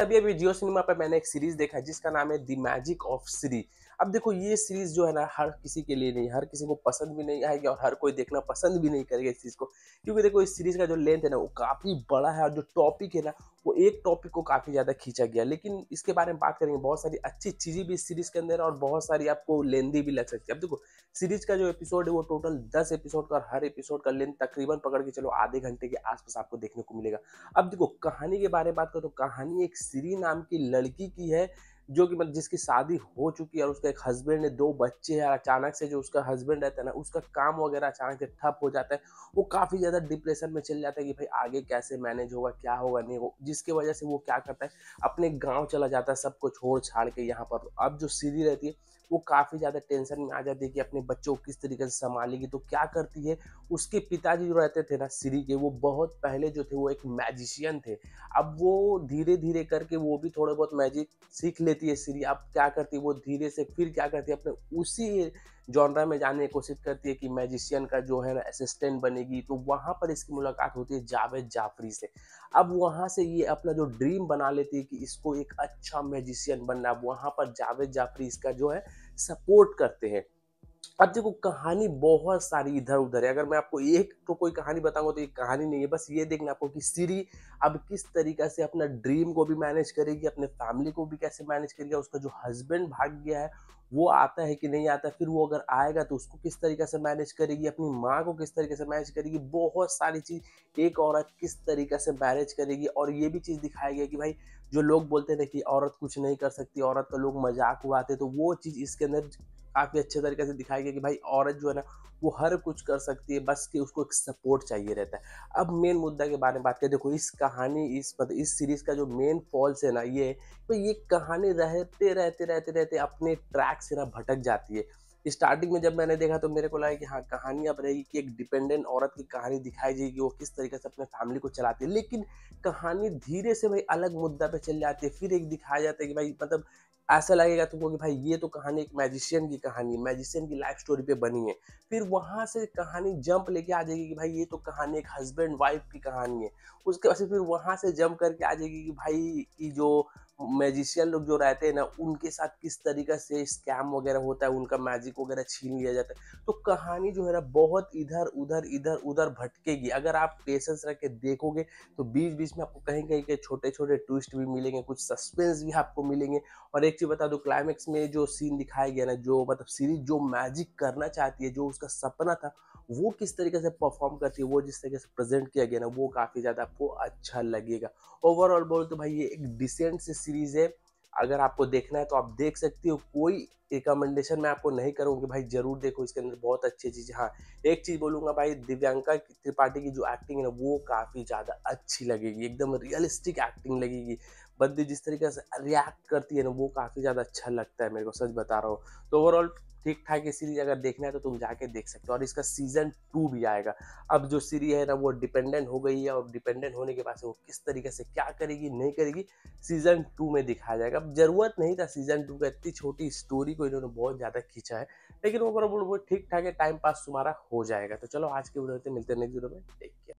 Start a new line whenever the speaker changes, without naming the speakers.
अभी अभी जियो सिनेमा पर मैंने एक सीरीज देखा है जिसका नाम है द मैजिक ऑफ श्री अब देखो ये सीरीज जो है ना हर किसी के लिए नहीं हर किसी को पसंद भी नहीं आएगी और हर कोई देखना पसंद भी नहीं करेगा इस चीज़ को क्योंकि देखो इस सीरीज का जो लेंथ है ना वो काफ़ी बड़ा है और जो टॉपिक है ना वो एक टॉपिक को काफ़ी ज़्यादा खींचा गया लेकिन इसके बारे में बात करेंगे बहुत सारी अच्छी चीज़ें भी इस सीरीज़ के अंदर और बहुत सारी आपको लेंदी भी लग सकती है अब देखो सीरीज का जो एपिसोड है वो टोटल दस एपिसोड का और हर एपिसोड का लेंथ तकरीबन पकड़ के चलो आधे घंटे के आसपास आपको देखने को मिलेगा अब देखो कहानी के बारे में बात करो तो कहानी एक सीरी नाम की लड़की की है जो कि मतलब जिसकी शादी हो चुकी है और उसका एक हस्बैंड है दो बच्चे हैं और अचानक से जो उसका हस्बैंड रहता है ना उसका काम वगैरह अचानक से ठप हो जाता है वो काफ़ी ज़्यादा डिप्रेशन में चल जाता है कि भाई आगे कैसे मैनेज होगा क्या होगा नहीं होगा जिसकी वजह से वो क्या करता है अपने गाँव चला जाता है सबको छोड़ छाड़ के यहाँ पर अब जो सीधी रहती है वो काफ़ी ज़्यादा टेंशन में आ जाती है कि अपने बच्चों को किस तरीके से संभालेगी तो क्या करती है उसके पिताजी जो रहते थे ना सीरी के वो बहुत पहले जो थे वो एक मैजिशियन थे अब वो धीरे धीरे करके वो भी थोड़े बहुत मैजिक सीख लेते लेती है सीरी अब क्या करती है वो धीरे से फिर क्या करती है अपने उसी जॉनरा में जाने की कोशिश करती है कि मैजिशियन का जो है ना असिस्टेंट बनेगी तो वहाँ पर इसकी मुलाकात होती है जावेद जाफरी से अब वहाँ से ये अपना जो ड्रीम बना लेती है कि इसको एक अच्छा मैजिशियन बनना वहाँ पर जावेद जाफरी इसका जो है सपोर्ट करते हैं अब देखो कहानी बहुत सारी इधर उधर है अगर मैं आपको एक तो कोई कहानी बताऊंगा तो ये कहानी नहीं है बस ये देखना आपको कि सीरी अब किस तरीका से अपना ड्रीम को भी मैनेज करेगी अपने फैमिली को भी कैसे मैनेज करेगी उसका जो हस्बैंड भाग गया है वो आता है कि नहीं आता फिर वो अगर आएगा तो उसको किस तरीके से मैनेज करेगी अपनी माँ को किस तरीके से मैनेज करेगी बहुत सारी चीज़ एक औरत किस तरीके से मैनेज करेगी और ये भी चीज़ दिखाई गई कि भाई जो लोग बोलते थे कि औरत कुछ नहीं कर सकती औरत का तो लोग मजाक उड़ाते तो वो चीज़ इसके अंदर काफ़ी अच्छे तरीके से दिखाई गया कि भाई औरत जो है ना वो हर कुछ कर सकती है बस कि उसको एक सपोर्ट चाहिए रहता है अब मेन मुद्दा के बारे में बात करें देखो इस कहानी इस इस सीरीज़ का जो मेन फॉल्स है ना ये तो ये कहानी रहते रहते रहते रहते अपने ट्रैक से ना भटक जाती है स्टार्टिंग में जब मैंने देखा तो मेरे को लगा कि हाँ कहानी अब रहेगी कि एक डिपेंडेंट औरत की कहानी दिखाई जाएगी वो किस तरीके से अपने फैमिली को चलाती है लेकिन कहानी धीरे से भाई अलग मुद्दा पे चल जाती है फिर एक दिखाया जाता है कि भाई मतलब ऐसा लगेगा तुमको कि भाई ये तो कहानी एक मैजिशियन की कहानी मैजिशियन की लाइफ स्टोरी पे बनी है फिर वहाँ से कहानी जंप लेके आ जाएगी कि भाई ये तो कहानी एक हस्बैंड वाइफ की कहानी है उसके बाद फिर वहाँ से जंप करके आ जाएगी कि भाई की जो मैजिशियन लोग जो रहते हैं ना उनके साथ किस तरीके से स्कैम वगैरह होता है उनका मैजिक वगैरह छीन लिया जाता है तो कहानी जो है ना बहुत इधर उधर इधर उधर भटकेगी अगर आप पेशेंस रख के देखोगे तो बीच बीच में आपको कहीं कहीं के छोटे छोटे ट्विस्ट भी मिलेंगे कुछ सस्पेंस भी आपको मिलेंगे और एक चीज़ बता दो क्लाइमैक्स में जो सीन दिखाया गया ना जो मतलब सीरीज जो मैजिक करना चाहती है जो उसका सपना था वो किस तरीके से परफॉर्म करती है वो जिस तरीके से प्रेजेंट किया गया ना वो काफ़ी ज़्यादा आपको अच्छा लगेगा ओवरऑल बोल तो भाई ये एक डिसेंट से सीरीज है अगर आपको देखना है तो आप देख सकते हो कोई रिकमेंडेशन मैं आपको नहीं करूँगा कि भाई जरूर देखो इसके अंदर बहुत अच्छी चीज़ हाँ एक चीज़ बोलूँगा भाई दिव्यांका त्रिपाठी की जो एक्टिंग है ना वो काफ़ी ज़्यादा अच्छी लगेगी एकदम रियलिस्टिक एक्टिंग लगेगी बंदी जिस तरीके से रिएक्ट करती है ना वो काफ़ी ज़्यादा अच्छा लगता है मेरे को सच बता रहा हूँ तो ओवरऑल ठीक ठाक ये सीरीज अगर देखना है तो तुम जाके देख सकते हो और इसका सीजन टू भी आएगा अब जो सीरीज है ना वो डिपेंडेंट हो गई है और डिपेंडेंट होने के बाद वो किस तरीके से क्या करेगी नहीं करेगी सीजन टू में दिखाया जाएगा अब जरूरत नहीं था सीजन टू का इतनी छोटी स्टोरी को इन्होंने बहुत ज़्यादा खींचा है लेकिन ओवरऑल वो तो ठीक ठाक है टाइम पास तुम्हारा हो जाएगा तो चलो आज के वीडियो में मिलते हैं नेक्स्ट वीडियो में टेक केयर